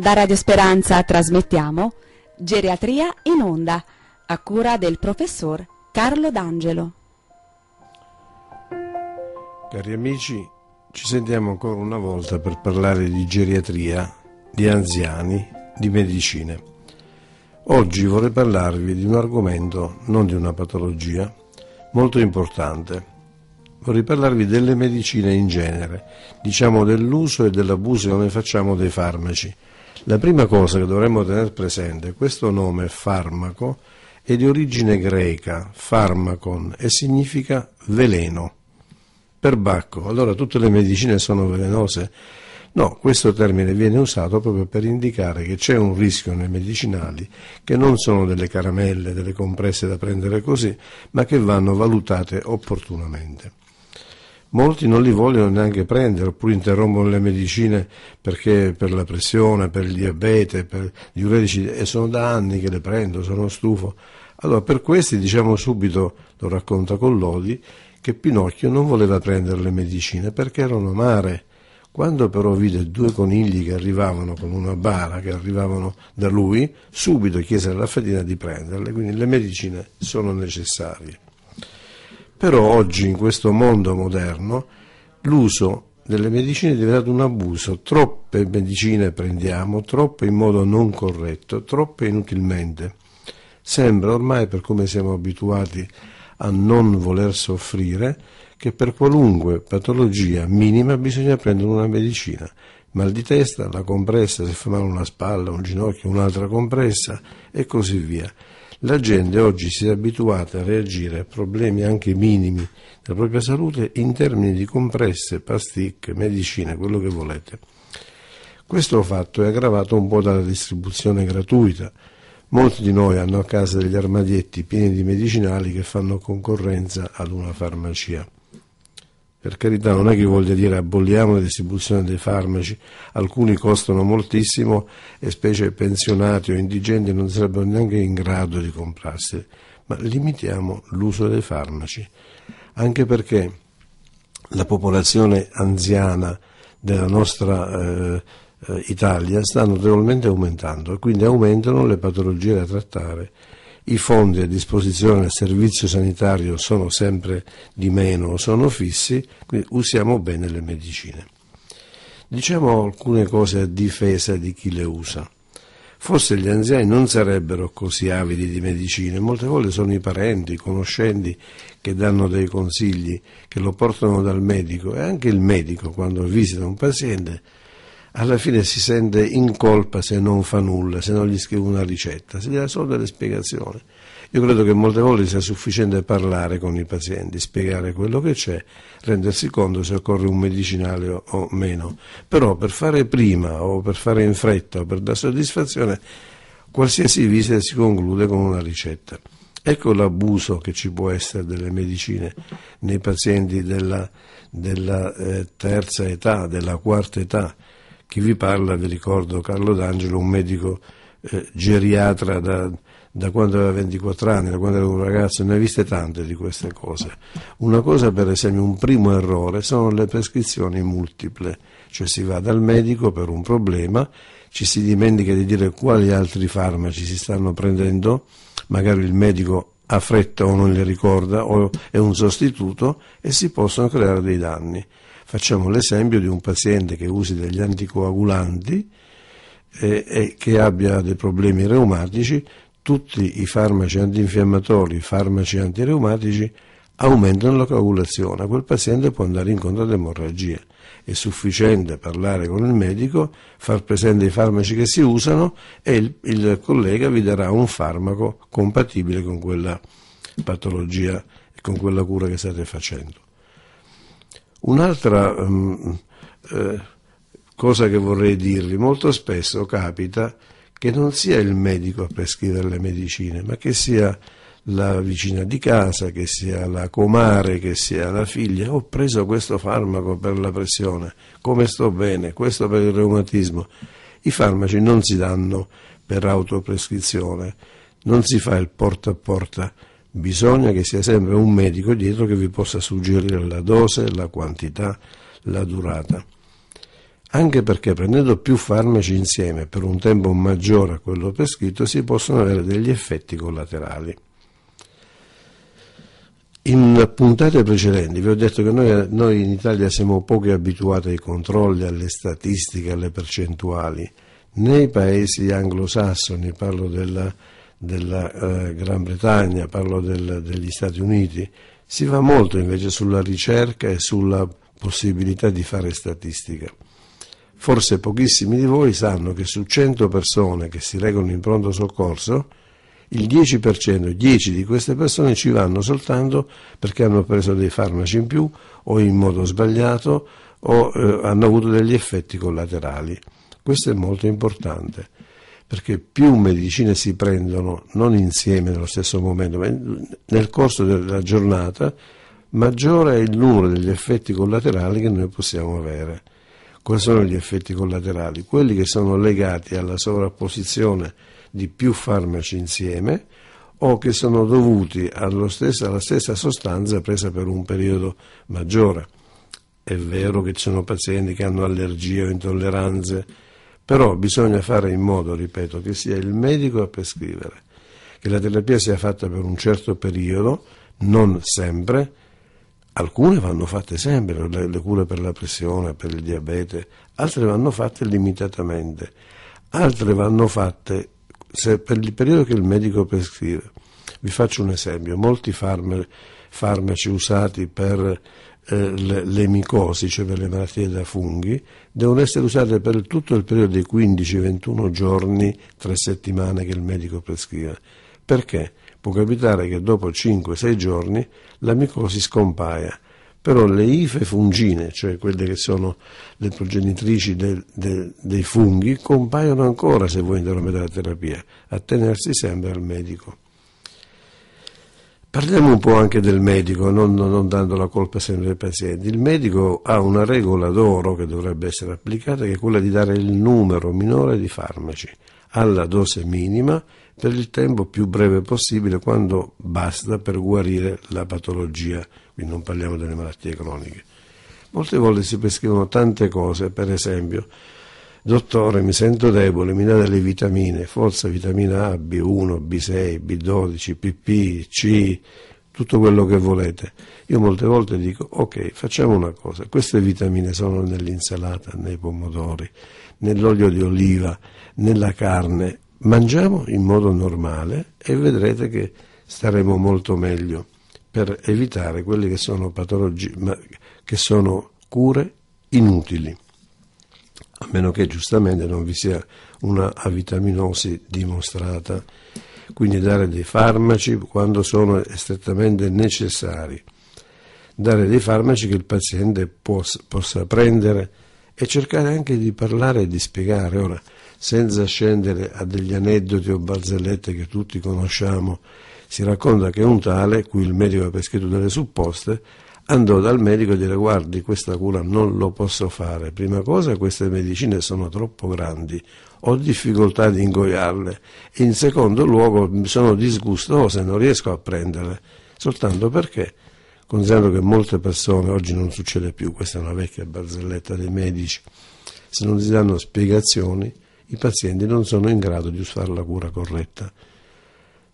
Da Radio Speranza trasmettiamo Geriatria in onda a cura del professor Carlo D'Angelo. Cari amici, ci sentiamo ancora una volta per parlare di geriatria, di anziani, di medicine. Oggi vorrei parlarvi di un argomento, non di una patologia, molto importante. Vorrei parlarvi delle medicine in genere, diciamo dell'uso e dell'abuso che noi facciamo dei farmaci la prima cosa che dovremmo tenere presente, è questo nome farmaco è di origine greca, farmacon, e significa veleno. Perbacco, allora tutte le medicine sono velenose? No, questo termine viene usato proprio per indicare che c'è un rischio nei medicinali che non sono delle caramelle, delle compresse da prendere così, ma che vanno valutate opportunamente. Molti non li vogliono neanche prendere, oppure interrompono le medicine perché per la pressione, per il diabete, per gli uretici, e sono da anni che le prendo, sono stufo. Allora, per questi diciamo subito, lo racconta Collodi, che Pinocchio non voleva prendere le medicine perché erano amare. Quando però vide due conigli che arrivavano con una bara, che arrivavano da lui, subito chiese alla fedina di prenderle, quindi le medicine sono necessarie. Però oggi in questo mondo moderno l'uso delle medicine è diventato un abuso, troppe medicine prendiamo, troppe in modo non corretto, troppe inutilmente. Sembra ormai per come siamo abituati a non voler soffrire che per qualunque patologia minima bisogna prendere una medicina. Mal di testa, la compressa, se fa male una spalla, un ginocchio, un'altra compressa e così via. La gente oggi si è abituata a reagire a problemi anche minimi della propria salute in termini di compresse, pasticche, medicine, quello che volete. Questo fatto è aggravato un po' dalla distribuzione gratuita. Molti di noi hanno a casa degli armadietti pieni di medicinali che fanno concorrenza ad una farmacia. Per carità, non è che voglia dire aboliamo la distribuzione dei farmaci, alcuni costano moltissimo e specie pensionati o indigenti non sarebbero neanche in grado di comprarsi, ma limitiamo l'uso dei farmaci, anche perché la popolazione anziana della nostra eh, eh Italia sta notevolmente aumentando e quindi aumentano le patologie da trattare i fondi a disposizione del servizio sanitario sono sempre di meno, o sono fissi, quindi usiamo bene le medicine. Diciamo alcune cose a difesa di chi le usa. Forse gli anziani non sarebbero così avidi di medicine, molte volte sono i parenti, i conoscenti che danno dei consigli, che lo portano dal medico e anche il medico quando visita un paziente alla fine si sente in colpa se non fa nulla, se non gli scrive una ricetta, si dà solo delle spiegazioni. Io credo che molte volte sia sufficiente parlare con i pazienti, spiegare quello che c'è, rendersi conto se occorre un medicinale o, meno. Però per fare prima o per fare in fretta o per dare soddisfazione, qualsiasi visita si conclude con una ricetta. Ecco l'abuso che ci può essere delle medicine nei pazienti della, della eh, terza età, della quarta età chi vi parla, vi ricordo Carlo D'Angelo, un medico eh, geriatra da, da quando aveva 24 anni, da quando era un ragazzo, ne ha viste tante di queste cose. Una cosa, per esempio, un primo errore sono le prescrizioni multiple, cioè si va dal medico per un problema, ci si dimentica di dire quali altri farmaci si stanno prendendo, magari il medico ha fretta o non le ricorda o è un sostituto e si possono creare dei danni. Facciamo l'esempio di un paziente che usi degli anticoagulanti e, eh, e che abbia dei problemi reumatici, tutti i farmaci antinfiammatori, i farmaci antireumatici aumentano la coagulazione. Quel paziente può andare incontro ad emorragie. È sufficiente parlare con il medico, far presente i farmaci che si usano e il, il collega vi darà un farmaco compatibile con quella patologia e con quella cura che state facendo. Un'altra um, eh, cosa che vorrei dirvi, molto spesso capita che non sia il medico a prescrivere le medicine, ma che sia la vicina di casa, che sia la comare, che sia la figlia, ho preso questo farmaco per la pressione, come sto bene, questo per il reumatismo. I farmaci non si danno per autoprescrizione, non si fa il porta a porta bisogna che sia sempre un medico dietro che vi possa suggerire la dose, la quantità, la durata. Anche perché prendendo più farmaci insieme per un tempo maggiore a quello prescritto si possono avere degli effetti collaterali. In puntate precedenti vi ho detto che noi, noi in Italia siamo poco abituati ai controlli, alle statistiche, alle percentuali. Nei paesi anglosassoni, parlo della della eh, Gran Bretagna, parlo del, degli Stati Uniti, si va molto invece sulla ricerca e sulla possibilità di fare statistica. Forse pochissimi di voi sanno che su 100 persone che si recano in pronto soccorso, il 10%, 10 di queste persone ci vanno soltanto perché hanno preso dei farmaci in più o in modo sbagliato o eh, hanno avuto degli effetti collaterali. Questo è molto importante perché più medicine si prendono non insieme nello stesso momento, ma nel corso della giornata, maggiore è il numero degli effetti collaterali che noi possiamo avere. Quali sono gli effetti collaterali? Quelli che sono legati alla sovrapposizione di più farmaci insieme o che sono dovuti stessa, alla stessa sostanza presa per un periodo maggiore. È vero che ci sono pazienti che hanno allergie o intolleranze però bisogna fare in modo, ripeto, che sia il medico a prescrivere, che la terapia sia fatta per un certo periodo, non sempre. Alcune vanno fatte sempre, le, le cure per la pressione, per il diabete, altre vanno fatte limitatamente, altre vanno fatte per il periodo che il medico prescrive. Vi faccio un esempio, molti farmaci usati per eh, le, le micosi, cioè per le malattie da funghi, devono essere usate per tutto il periodo dei 15-21 giorni, 3 settimane che il medico prescrive. Perché? Può capitare che dopo 5-6 giorni la micosi scompaia, però le ife fungine, cioè quelle che sono le progenitrici de, de, dei funghi, compaiono ancora se vuoi interrompere la terapia. Attenersi sempre al medico. Parliamo un po' anche del medico, non, non, dando la colpa sempre ai pazienti. Il medico ha una regola d'oro che dovrebbe essere applicata, che è quella di dare il numero minore di farmaci alla dose minima per il tempo più breve possibile quando basta per guarire la patologia, quindi non parliamo delle malattie croniche. Molte volte si prescrivono tante cose, per esempio dottore mi sento debole, mi dà delle vitamine, forse vitamina A, B1, B6, B12, PP, C, tutto quello che volete. Io molte volte dico, ok, facciamo una cosa, queste vitamine sono nell'insalata, nei pomodori, nell'olio di oliva, nella carne, mangiamo in modo normale e vedrete che staremo molto meglio per evitare quelle che sono, patologie, che sono cure inutili a meno che giustamente non vi sia una avitaminosi dimostrata. Quindi dare dei farmaci quando sono strettamente necessari, dare dei farmaci che il paziente possa, possa prendere e cercare anche di parlare e di spiegare. Ora, senza scendere a degli aneddoti o barzellette che tutti conosciamo, si racconta che un tale, cui il medico ha prescritto delle supposte, andò dal medico e disse guardi questa cura non lo posso fare, prima cosa queste medicine sono troppo grandi, ho difficoltà di ingoiarle in secondo luogo sono disgustoso e non riesco a prenderle, soltanto perché considerando che molte persone, oggi non succede più, questa è una vecchia barzelletta dei medici, se non si danno spiegazioni i pazienti non sono in grado di usare la cura corretta.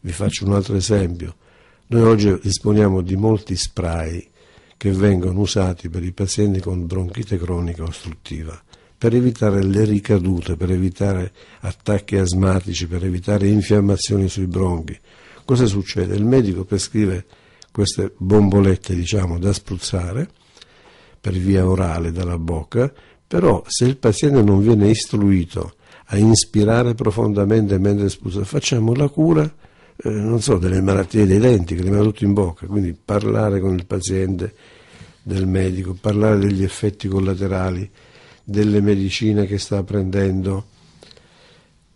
Vi faccio un altro esempio, noi oggi disponiamo di molti spray, che vengono usati per i pazienti con bronchite cronica ostruttiva per evitare le ricadute, per evitare attacchi asmatici, per evitare infiammazioni sui bronchi. Cosa succede? Il medico prescrive queste bombolette, diciamo, da spruzzare per via orale dalla bocca, però se il paziente non viene istruito a inspirare profondamente mentre spruzza, facciamo la cura eh, non so, delle malattie dei denti che rimane tutto in bocca, quindi parlare con il paziente del medico, parlare degli effetti collaterali, delle medicine che sta prendendo,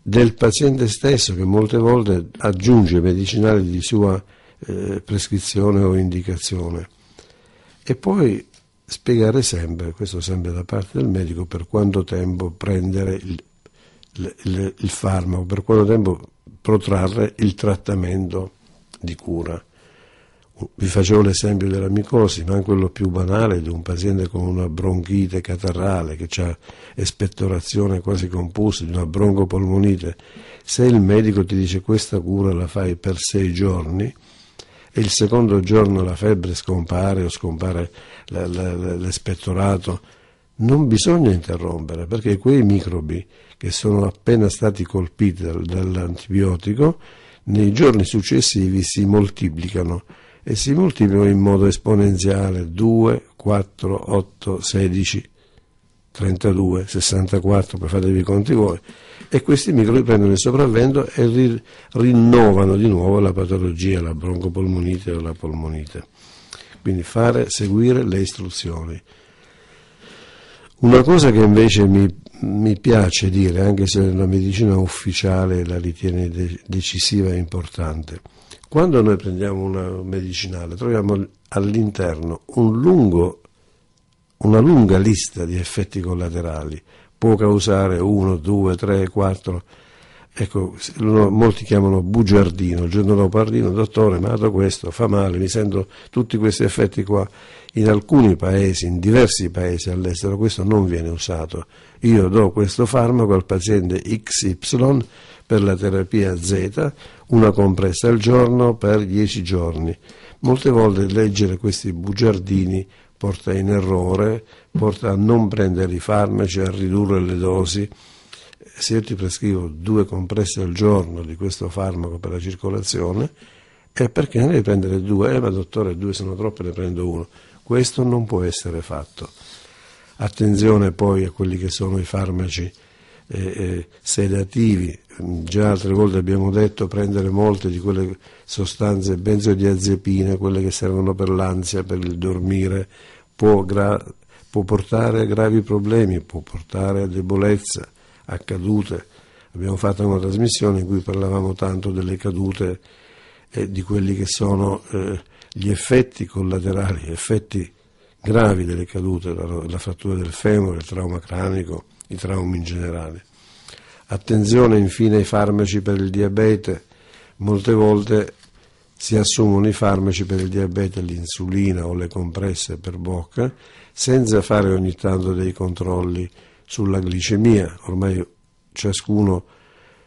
del paziente stesso che molte volte aggiunge medicinali di sua eh, prescrizione o indicazione. E poi spiegare sempre, questo sempre da parte del medico, per quanto tempo prendere il, il, il, il farmaco, per quanto tempo protrarre il trattamento di cura. Vi facevo l'esempio della micosi, ma anche quello più banale di un paziente con una bronchite catarrale che ha espettorazione quasi composta di una broncopolmonite. Se il medico ti dice questa cura la fai per sei giorni e il secondo giorno la febbre scompare o scompare l'espettorato, non bisogna interrompere perché quei microbi che sono appena stati colpiti dall'antibiotico nei giorni successivi si moltiplicano e si moltiplicano in modo esponenziale 2, 4, 8, 16, 32, 64, poi fatevi i conti voi e questi microbi prendono il sopravvento e ri- rinnovano di nuovo la patologia, la broncopolmonite o la polmonite. Quindi fare, seguire le istruzioni. Una cosa che invece mi, mi, piace dire, anche se la medicina ufficiale la ritiene de- decisiva e importante, quando noi prendiamo un medicinale troviamo all'interno un lungo, una lunga lista di effetti collaterali, può causare 1, 2, 3, 4 Ecco, molti chiamano bugiardino, il giorno dopo arrivo, dottore, ma dato questo, fa male, mi sento tutti questi effetti qua. In alcuni paesi, in diversi paesi all'estero, questo non viene usato. Io do questo farmaco al paziente XY per la terapia Z, una compressa al giorno per 10 giorni. Molte volte leggere questi bugiardini porta in errore, porta a non prendere i farmaci, a ridurre le dosi se io ti prescrivo due compresse al giorno di questo farmaco per la circolazione, è perché ne devi prendere due? Eh, ma dottore, due sono troppe, ne prendo uno. Questo non può essere fatto. Attenzione poi a quelli che sono i farmaci eh, eh, sedativi. Già altre volte abbiamo detto prendere molte di quelle sostanze benzodiazepine, quelle che servono per l'ansia, per il dormire, può, può portare a gravi problemi, può portare a debolezza accadute. Abbiamo fatto una trasmissione in cui parlavamo tanto delle cadute e di quelli che sono eh, gli effetti collaterali, gli effetti gravi delle cadute, la, la frattura del femore, il trauma cranico, i traumi in generale. Attenzione infine ai farmaci per il diabete, molte volte si assumono i farmaci per il diabete, l'insulina o le compresse per bocca, senza fare ogni tanto dei controlli sulla glicemia, ormai ciascuno,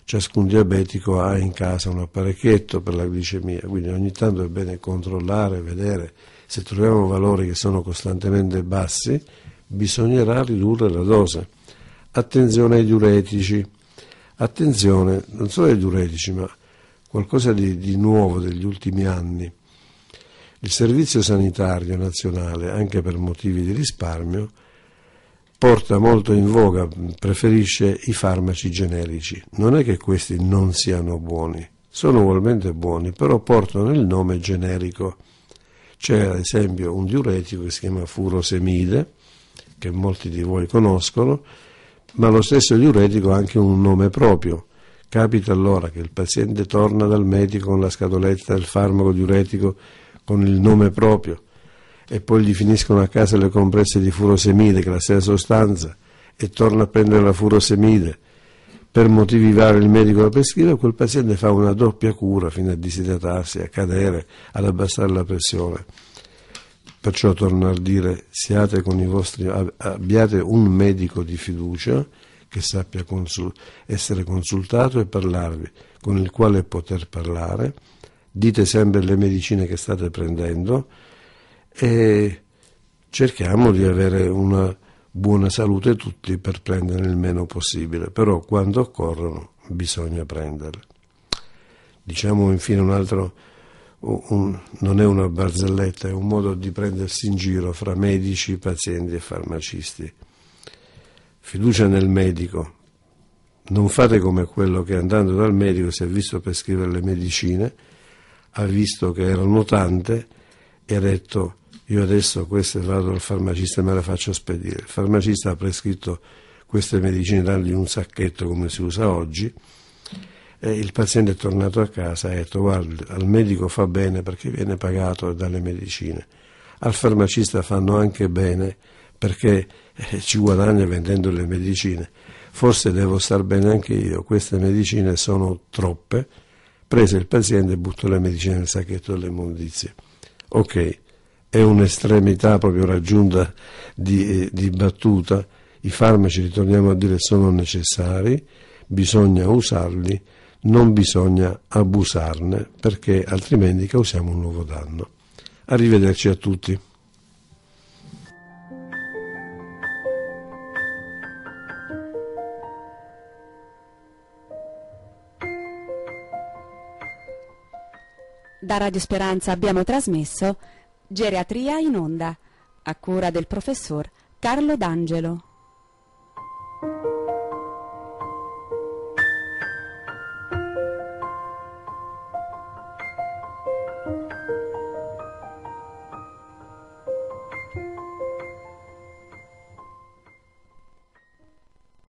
ciascun diabetico ha in casa un apparecchietto per la glicemia, quindi ogni tanto è bene controllare, vedere se troviamo valori che sono costantemente bassi, bisognerà ridurre la dose. Attenzione ai diuretici, attenzione non solo ai diuretici, ma qualcosa di, di nuovo degli ultimi anni. Il Servizio Sanitario Nazionale, anche per motivi di risparmio, porta molto in voga, preferisce i farmaci generici. Non è che questi non siano buoni, sono ugualmente buoni, però portano il nome generico. C'è ad esempio un diuretico che si chiama furosemide, che molti di voi conoscono, ma lo stesso diuretico ha anche un nome proprio. Capita allora che il paziente torna dal medico con la scatoletta del farmaco diuretico con il nome proprio e poi gli finiscono a casa le compresse di furosemide, che è la stessa sostanza, e torna a prendere la furosemide, per motivi vari il medico la prescrive, quel paziente fa una doppia cura fino a disidratarsi, a cadere, ad abbassare la pressione. Perciò torno a dire, siate con i vostri, abbiate un medico di fiducia che sappia consul, essere consultato e parlarvi, con il quale poter parlare, dite sempre le medicine che state prendendo, e cerchiamo di avere una buona salute tutti per prendere il meno possibile, però quando occorrono bisogna prenderle. Diciamo infine un altro, un, non è una barzelletta, è un modo di prendersi in giro fra medici, pazienti e farmacisti. Fiducia nel medico. Non fate come quello che andando dal medico si è visto per scrivere le medicine, ha visto che erano tante e ha detto io adesso questa vado do al farmacista e me la faccio spedire. Il farmacista ha prescritto queste medicine dandogli un sacchetto come si usa oggi. E il paziente è tornato a casa e ha detto guarda al medico fa bene perché viene pagato dalle medicine, al farmacista fanno anche bene perché eh, ci guadagna vendendo le medicine. Forse devo star bene anche io, queste medicine sono troppe. Prese il paziente e butto le medicine nel sacchetto delle immondizie. Ok, è un'estremità proprio raggiunta di, eh, di battuta, i farmaci, ritorniamo a dire, sono necessari, bisogna usarli, non bisogna abusarne perché altrimenti causiamo un nuovo danno. Arrivederci a tutti. Da Radio Speranza abbiamo trasmesso Geriatria in onda, a cura del professor Carlo D'Angelo.